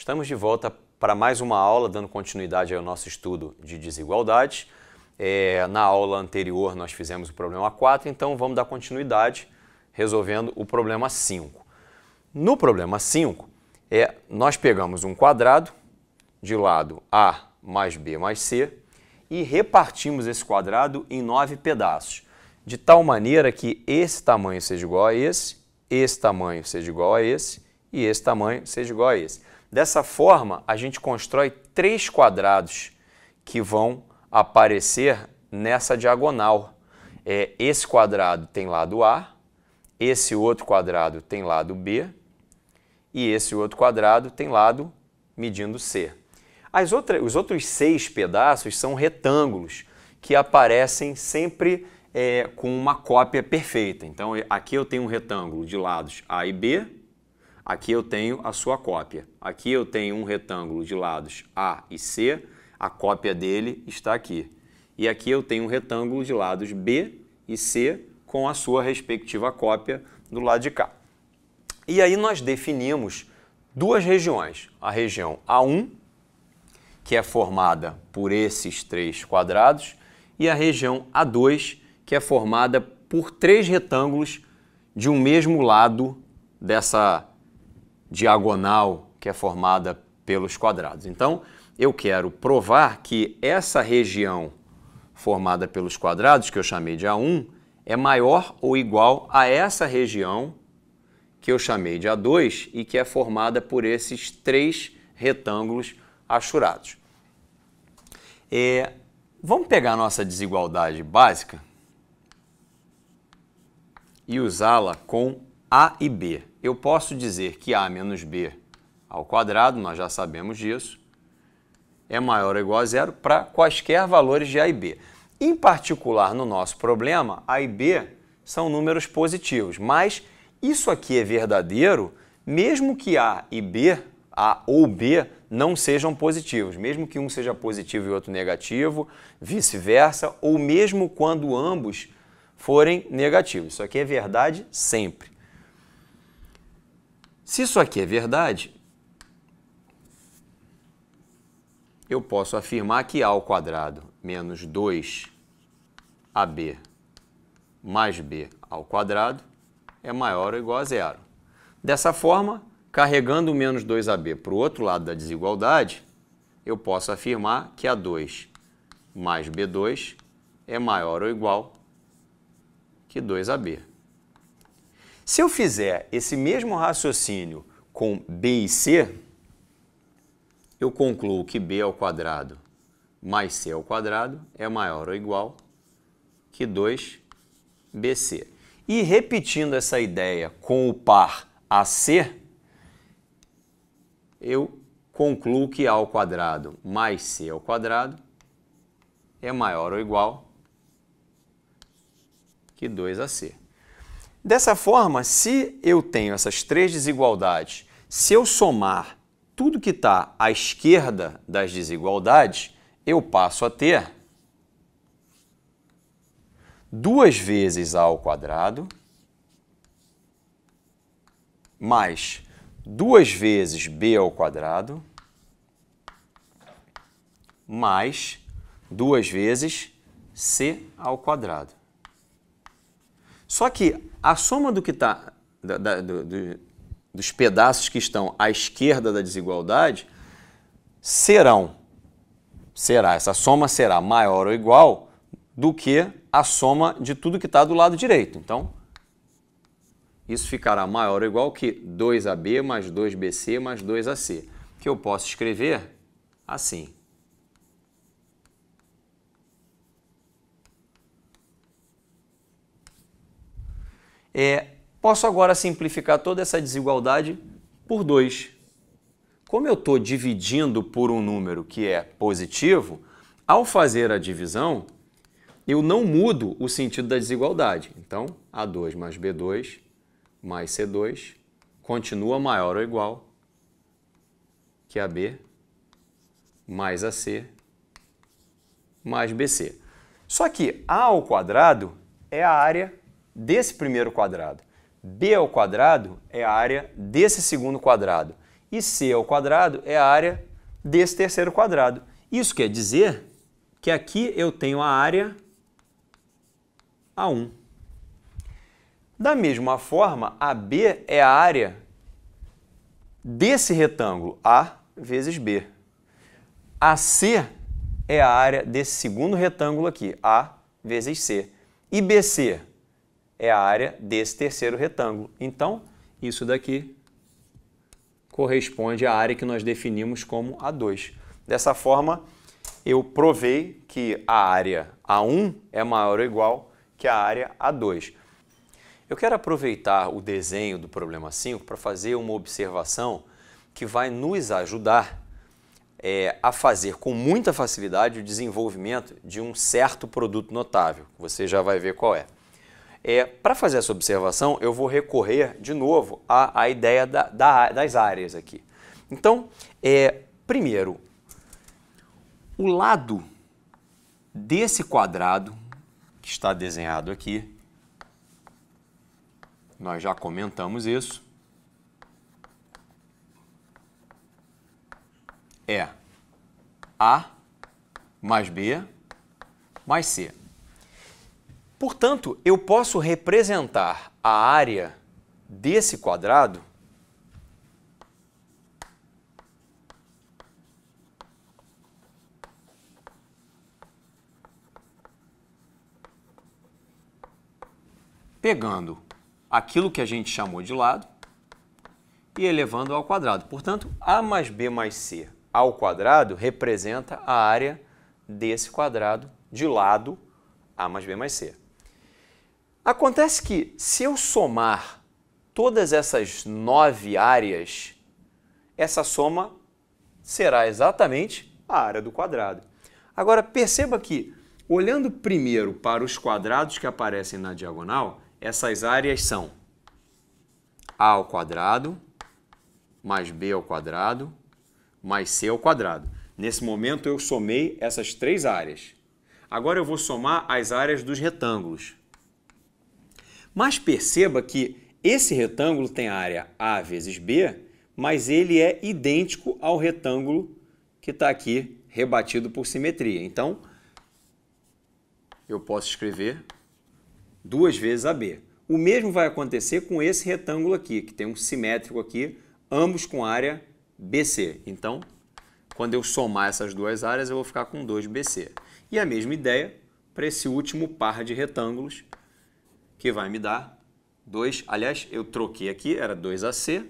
Estamos de volta para mais uma aula, dando continuidade ao nosso estudo de desigualdades. É, na aula anterior nós fizemos o problema 4, então vamos dar continuidade resolvendo o problema 5. No problema 5, é, nós pegamos um quadrado de lado A mais B mais C e repartimos esse quadrado em nove pedaços, de tal maneira que esse tamanho seja igual a esse, esse tamanho seja igual a esse e esse tamanho seja igual a esse. Dessa forma, a gente constrói três quadrados que vão aparecer nessa diagonal. É, esse quadrado tem lado A, esse outro quadrado tem lado B e esse outro quadrado tem lado medindo C. As outra, os outros seis pedaços são retângulos que aparecem sempre é, com uma cópia perfeita. Então aqui eu tenho um retângulo de lados A e B, Aqui eu tenho a sua cópia. Aqui eu tenho um retângulo de lados A e C, a cópia dele está aqui. E aqui eu tenho um retângulo de lados B e C com a sua respectiva cópia do lado de cá. E aí nós definimos duas regiões. A região A1, que é formada por esses três quadrados, e a região A2, que é formada por três retângulos de um mesmo lado dessa diagonal que é formada pelos quadrados. Então, eu quero provar que essa região formada pelos quadrados, que eu chamei de A1, é maior ou igual a essa região que eu chamei de A2 e que é formada por esses três retângulos achurados. É, vamos pegar a nossa desigualdade básica e usá-la com A e B eu posso dizer que A menos B ao quadrado, nós já sabemos disso, é maior ou igual a zero para quaisquer valores de A e B. Em particular, no nosso problema, A e B são números positivos, mas isso aqui é verdadeiro mesmo que A e B, A ou B, não sejam positivos, mesmo que um seja positivo e outro negativo, vice-versa, ou mesmo quando ambos forem negativos. Isso aqui é verdade sempre. Se isso aqui é verdade, eu posso afirmar que a ao quadrado menos 2ab mais b ao quadrado é maior ou igual a zero. Dessa forma, carregando o menos 2ab para o outro lado da desigualdade, eu posso afirmar que a2 mais b2 é maior ou igual que 2ab. Se eu fizer esse mesmo raciocínio com B e C, eu concluo que B ao quadrado mais C ao quadrado é maior ou igual que 2BC. E repetindo essa ideia com o par AC, eu concluo que A ao quadrado mais C ao quadrado é maior ou igual que 2AC. Dessa forma, se eu tenho essas três desigualdades, se eu somar tudo que está à esquerda das desigualdades, eu passo a ter 2 vezes a ao quadrado mais 2 vezes b ao quadrado mais 2 vezes c ao quadrado. Só que a soma do que está do, do, dos pedaços que estão à esquerda da desigualdade serão será essa soma será maior ou igual do que a soma de tudo que está do lado direito. Então, isso ficará maior ou igual que 2ab mais 2bc mais 2ac, que eu posso escrever assim. É, posso agora simplificar toda essa desigualdade por 2. Como eu estou dividindo por um número que é positivo, ao fazer a divisão, eu não mudo o sentido da desigualdade. Então, A2 mais B2 mais C2 continua maior ou igual que AB mais AC mais BC. Só que A ao quadrado é a área desse primeiro quadrado. B ao quadrado é a área desse segundo quadrado. E C ao quadrado é a área desse terceiro quadrado. Isso quer dizer que aqui eu tenho a área A1. Da mesma forma, AB é a área desse retângulo, A vezes B. AC é a área desse segundo retângulo aqui, A vezes C. E BC é a área desse terceiro retângulo. Então, isso daqui corresponde à área que nós definimos como A2. Dessa forma, eu provei que a área A1 é maior ou igual que a área A2. Eu quero aproveitar o desenho do problema 5 para fazer uma observação que vai nos ajudar é, a fazer com muita facilidade o desenvolvimento de um certo produto notável. Você já vai ver qual é. É, Para fazer essa observação, eu vou recorrer de novo à, à ideia da, da, das áreas aqui. Então, é, primeiro, o lado desse quadrado que está desenhado aqui, nós já comentamos isso, é A mais B mais C. Portanto, eu posso representar a área desse quadrado pegando aquilo que a gente chamou de lado e elevando ao quadrado. Portanto, a mais b mais c ao quadrado representa a área desse quadrado de lado a mais b mais c. Acontece que, se eu somar todas essas nove áreas, essa soma será exatamente a área do quadrado. Agora, perceba que, olhando primeiro para os quadrados que aparecem na diagonal, essas áreas são a ao quadrado mais b ao quadrado mais c ao quadrado. Nesse momento eu somei essas três áreas. Agora eu vou somar as áreas dos retângulos. Mas perceba que esse retângulo tem a área A vezes B, mas ele é idêntico ao retângulo que está aqui rebatido por simetria. Então, eu posso escrever duas vezes AB. O mesmo vai acontecer com esse retângulo aqui, que tem um simétrico aqui, ambos com área BC. Então, quando eu somar essas duas áreas, eu vou ficar com 2BC. E a mesma ideia para esse último par de retângulos, que vai me dar 2. Aliás, eu troquei aqui, era 2AC.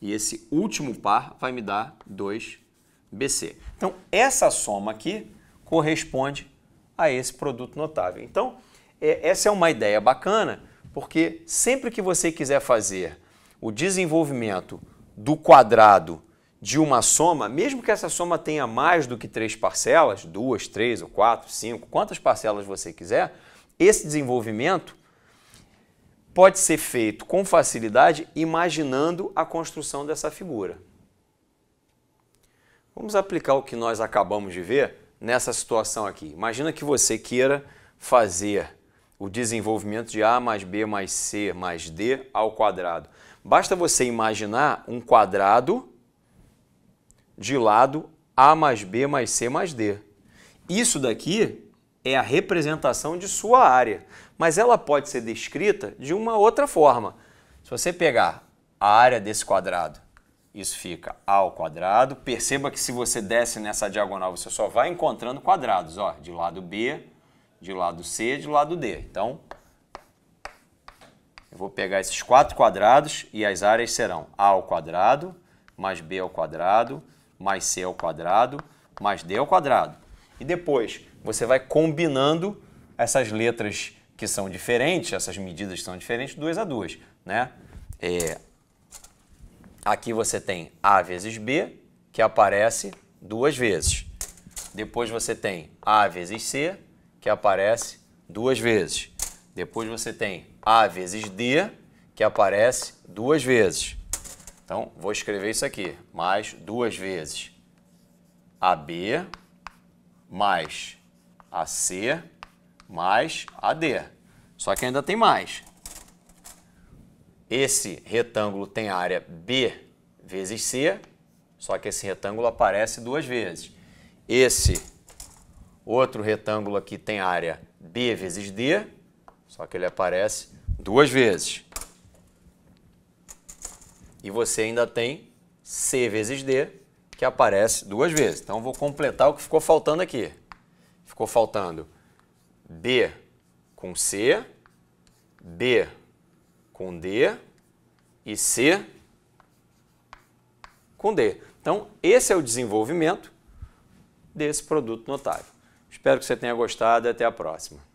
E esse último par vai me dar 2BC. Então, essa soma aqui corresponde a esse produto notável. Então, é, essa é uma ideia bacana, porque sempre que você quiser fazer o desenvolvimento do quadrado de uma soma, mesmo que essa soma tenha mais do que três parcelas, duas, três ou quatro, cinco, quantas parcelas você quiser, esse desenvolvimento pode ser feito com facilidade imaginando a construção dessa figura. Vamos aplicar o que nós acabamos de ver nessa situação aqui. Imagina que você queira fazer o desenvolvimento de A mais B mais C mais D ao quadrado. Basta você imaginar um quadrado de lado A mais B mais C mais D. Isso daqui é a representação de sua área, mas ela pode ser descrita de uma outra forma. Se você pegar a área desse quadrado, isso fica A ao quadrado. Perceba que se você desce nessa diagonal, você só vai encontrando quadrados, ó, de lado B, de lado C, de lado D. Então, eu vou pegar esses quatro quadrados e as áreas serão A ao quadrado mais B ao quadrado mais C ao quadrado, mais D ao quadrado. E depois você vai combinando essas letras que são diferentes, essas medidas que são diferentes, duas a duas. Né? É, aqui você tem A vezes B, que aparece duas vezes. Depois você tem A vezes C, que aparece duas vezes. Depois você tem A vezes D, que aparece duas vezes. Então, vou escrever isso aqui, mais duas vezes AB mais AC mais AD. Só que ainda tem mais. Esse retângulo tem área B vezes C, só que esse retângulo aparece duas vezes. Esse outro retângulo aqui tem área B vezes D, só que ele aparece duas vezes. E você ainda tem C vezes D, que aparece duas vezes. Então, vou completar o que ficou faltando aqui. Ficou faltando D com C, D com D e C com D. Então, esse é o desenvolvimento desse produto notável. Espero que você tenha gostado e até a próxima.